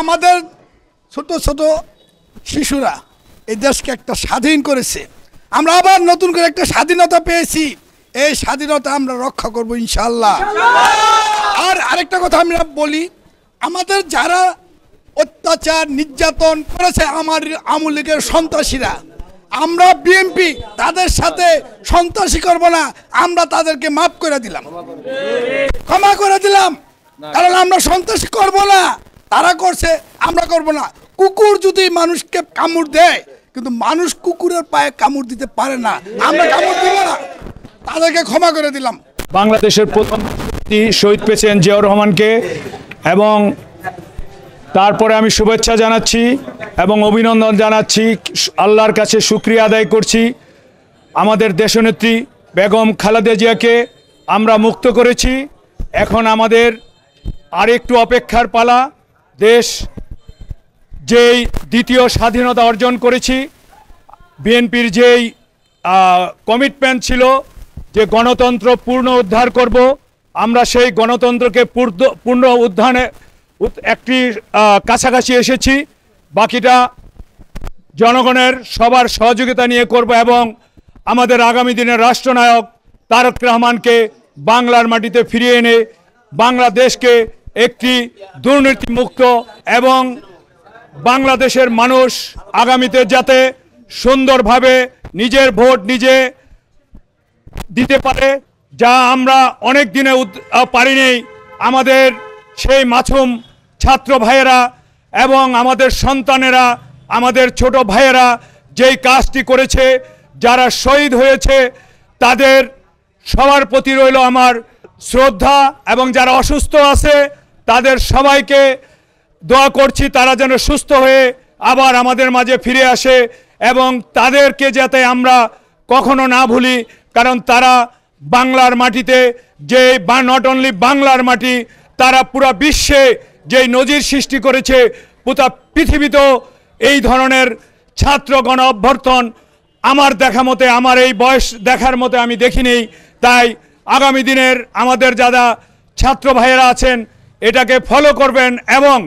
আমাদের ছোট ছোট শিশুরা এই দেশকে একটা স্বাধীন করেছে আমরা আবার নতুন করে একটা স্বাধীনতা পেয়েছি এই স্বাধীনতা আমরা রক্ষা করব ইনশাল্লাহ আর আরেকটা কথা আমরা বলি আমাদের যারা অত্যাচার নির্যাতন করেছে আমার আমুল লীগের সন্ত্রাসীরা আমরা বিএনপি তাদের সাথে সন্ত্রাসী করব না আমরা তাদেরকে মাফ করে দিলাম ক্ষমা করে দিলাম কারণ আমরা সন্ত্রাসী করব না তারা করছে আমরা করব না কুকুর যদি মানুষকে কামড় দেয় কিন্তু মানুষ কুকুরের পায়ে কামড় দিতে পারে না আমরা কামড় দিব না তাদেরকে ক্ষমা করে দিলাম বাংলাদেশের প্রথম শহীদ পেয়েছেন জিয়াউর রহমানকে এবং তারপরে আমি শুভেচ্ছা জানাচ্ছি এবং অভিনন্দন জানাচ্ছি আল্লাহর কাছে সুক্রিয়া আদায় করছি আমাদের দেশনেত্রী বেগম খালেদা জিয়াকে আমরা মুক্ত করেছি এখন আমাদের আরেকটু অপেক্ষার পালা দেশ যেই দ্বিতীয় স্বাধীনতা অর্জন করেছি বিএনপির যেই কমিটমেন্ট ছিল যে গণতন্ত্র পূর্ণ উদ্ধার করব আমরা সেই গণতন্ত্রকে পূর্ণ পূর্ণ একটি কাছাকাছি এসেছি বাকিটা জনগণের সবার সহযোগিতা নিয়ে করব এবং আমাদের আগামী দিনের রাষ্ট্রনায়ক তারক রহমানকে বাংলার মাটিতে ফিরিয়ে এনে বাংলাদেশকে একটি দুর্নীতিমুক্ত এবং বাংলাদেশের মানুষ আগামীতে যাতে সুন্দরভাবে নিজের ভোট নিজে দিতে পারে যা আমরা অনেক দিনে পারিনি আমাদের সেই মাছুম ছাত্র ভাইয়েরা এবং আমাদের সন্তানেরা আমাদের ছোট ভাইয়েরা যেই কাজটি করেছে যারা শহীদ হয়েছে তাদের সবার প্রতি রইল আমার শ্রদ্ধা এবং যারা অসুস্থ আছে তাদের সবাইকে দোয়া করছি তারা যেন সুস্থ হয়ে আবার আমাদের মাঝে ফিরে আসে এবং তাদেরকে যাতে আমরা কখনো না ভুলি কারণ তারা বাংলার মাটিতে যে বা নট অনলি বাংলার মাটি তারা পুরো বিশ্বে যে নজির সৃষ্টি করেছে পুতা পৃথিবীতেও এই ধরনের ছাত্র গণ অভ্যর্থন আমার দেখা মতে আমার এই বয়স দেখার মতে আমি দেখিনি তাই আগামী দিনের আমাদের যারা ছাত্র ভাইয়েরা আছেন এটাকে ফলো করবেন এবং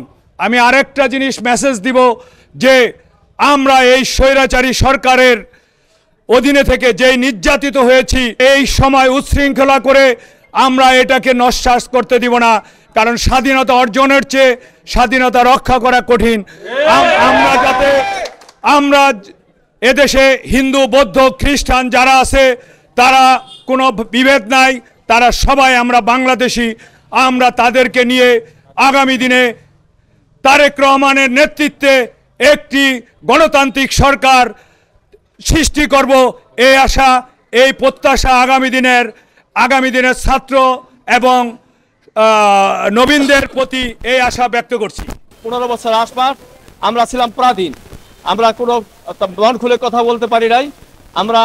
আমি আরেকটা জিনিস মেসেজ দিব যে আমরা এই স্বৈরাচারী সরকারের অধীনে থেকে যেই নির্যাতিত হয়েছি এই সময় উচ্ছৃঙ্খলা করে আমরা এটাকে নশ্বাস করতে দিব না কারণ স্বাধীনতা অর্জনের চেয়ে স্বাধীনতা রক্ষা করা কঠিন আমরা যাতে আমরা এদেশে হিন্দু বৌদ্ধ খ্রিস্টান যারা আছে তারা কোনো বিভেদ নাই তারা সবাই আমরা বাংলাদেশি আমরা তাদেরকে নিয়ে আগামী দিনে তারেক রহমানের নেতৃত্বে একটি গণতান্ত্রিক সরকার সৃষ্টি করব এই আশা এই প্রত্যাশা আগামী দিনের আগামী দিনের ছাত্র এবং নবীনদের প্রতি এই আশা ব্যক্ত করছি পনেরো বছর আসবার আমরা ছিলাম প্রাধীন আমরা কোনো মন খুলে কথা বলতে পারি নাই আমরা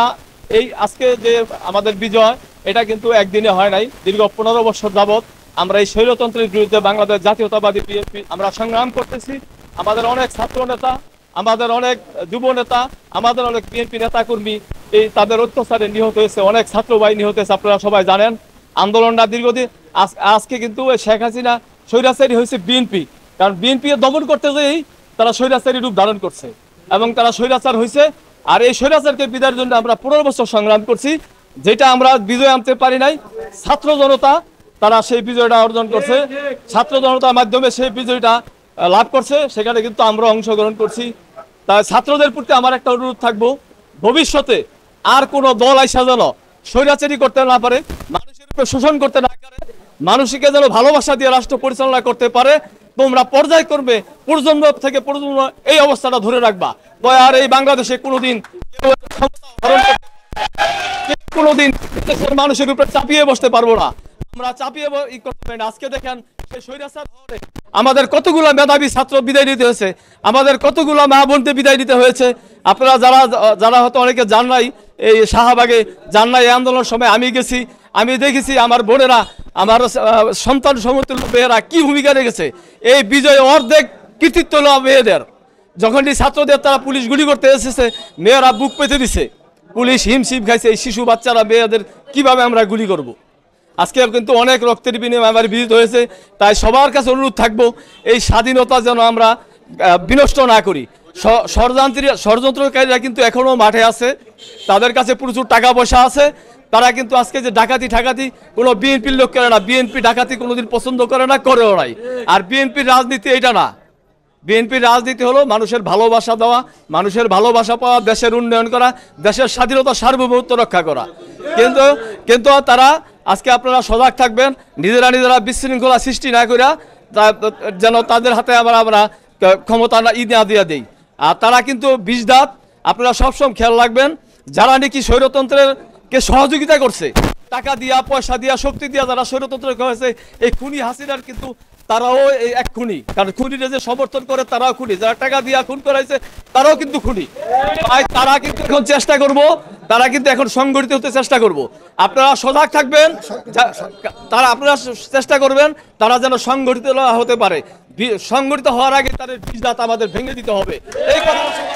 এই আজকে যে আমাদের বিজয় এটা কিন্তু একদিনে হয় নাই দীর্ঘ পনেরো বছর যাবত আমরা এই শৈলতন্ত্রের বিরুদ্ধে বাংলাদেশ জাতীয়তাবাদী বিএনপি আমরা সংগ্রাম করতেছি আমাদের অনেক ছাত্র নেতা আমাদের অনেক যুব নেতা আমাদের অনেক বিএনপি নেতাকর্মী এই তাদের অত্যাচারে নিহত হয়েছে অনেক ছাত্রবাহী নিহত হয়েছে আপনারা সবাই জানেন আন্দোলনটা দীর্ঘদিন আজকে কিন্তু শেখ হাসিনা স্বৈরাচারী হয়েছে বিএনপি কারণ বিএনপি দমন করতে গিয়েই তারা স্বৈরাচারী রূপ ধারণ করছে এবং তারা স্বৈরাচার হয়েছে আর এই স্বৈরাচারকে বিদায়ের জন্য আমরা পনেরো বছর সংগ্রাম করছি যেটা আমরা বিজয় আনতে পারি নাই ছাত্র জনতা তারা সেই বিজয়টা অর্জন করছে ছাত্র জনতার মাধ্যমে সেই বিজয়টা লাভ করছে সেখানে কিন্তু আমরা অংশগ্রহণ করছি তাই ছাত্রদের প্রতি আমার একটা অনুরোধ থাকবো ভবিষ্যতে আর কোনো দল আইসা যেন স্বৈরাচারী করতে না পারে মানুষের উপরে শোষণ করতে না পারে মানুষকে যেন ভালোবাসা দিয়ে রাষ্ট্র পরিচালনা করতে পারে তোমরা পর্যায় করবে প্রজন্ম থেকে প্রজন্ম এই অবস্থাটা ধরে রাখবা দয়া আর এই বাংলাদেশে কোনোদিন কোনোদিন মানুষের উপরে চাপিয়ে বসতে পারবো না আমরা চাপিয়ে ই করতে পারি আজকে দেখেন সেই স্বৈরাচার আমাদের কতগুলো মেধাবী ছাত্র বিদায় নিতে হয়েছে আমাদের কতগুলো মা বোনকে বিদায় নিতে হয়েছে আপনারা যারা যারা হয়তো অনেকে জান নাই এই শাহবাগে জান নাই আন্দোলনের সময় আমি গেছি আমি দেখেছি আমার বোনেরা আমার সন্তান সমতুল্য মেয়েরা কি ভূমিকা রেখেছে এই বিজয় অর্ধেক কৃতিত্ব হলো মেয়েদের যখন এই ছাত্রদের তারা পুলিশ গুলি করতে এসেছে মেয়েরা বুক পেতে দিছে পুলিশ হিমশিম খাইছে এই শিশু বাচ্চারা মেয়েদের কিভাবে আমরা গুলি করবো আজকে কিন্তু অনেক রক্তের বিনিময় আমার বিজিত হয়েছে তাই সবার কাছে অনুরোধ থাকবো এই স্বাধীনতা যেন আমরা বিনষ্ট না করি ষড়যন্ত্রী ষড়যন্ত্রকারীরা কিন্তু এখনও মাঠে আছে তাদের কাছে প্রচুর টাকা পয়সা আছে তারা কিন্তু আজকে যে ডাকাতি ঠাকাতি কোনো বিএনপির লোক করে না বিএনপি ডাকাতি কোনোদিন পছন্দ করে না করেও নাই আর বিএনপির রাজনীতি এটা না বিএনপির রাজনীতি হলো মানুষের ভালোবাসা দেওয়া মানুষের ভালোবাসা পাওয়া দেশের উন্নয়ন করা দেশের স্বাধীনতা সার্বভৌমত্ব রক্ষা করা কিন্তু কিন্তু তারা আজকে আপনারা সজাগ থাকবেন নিজেরা নিজেরা বিশৃঙ্খলা সৃষ্টি না করিয়া যেন তাদের হাতে আবার আমরা ক্ষমতা ঈদ না দিয়ে দিই আর তারা কিন্তু বিষদাত আপনারা সবসময় খেয়াল রাখবেন যারা নাকি স্বৈরতন্ত্রেরকে সহযোগিতা করছে টাকা দিয়া পয়সা দিয়া শক্তি দিয়া যারা স্বৈরতন্ত্র করেছে এই খুনি হাসিনার কিন্তু তারাও এই এক খুনি কারণ খুনিরা যে সমর্থন করে তারাও খুনি যারা টাকা দিয়া খুন করাইছে তারাও কিন্তু খুনি তাই তারা কিন্তু এখন চেষ্টা করব তারা কিন্তু এখন সংগঠিত হতে চেষ্টা করব। আপনারা সজাগ থাকবেন তারা আপনারা চেষ্টা করবেন তারা যেন সংগঠিত হতে পারে সংগঠিত হওয়ার আগে তাদের বীজ আমাদের ভেঙে দিতে হবে এই কথা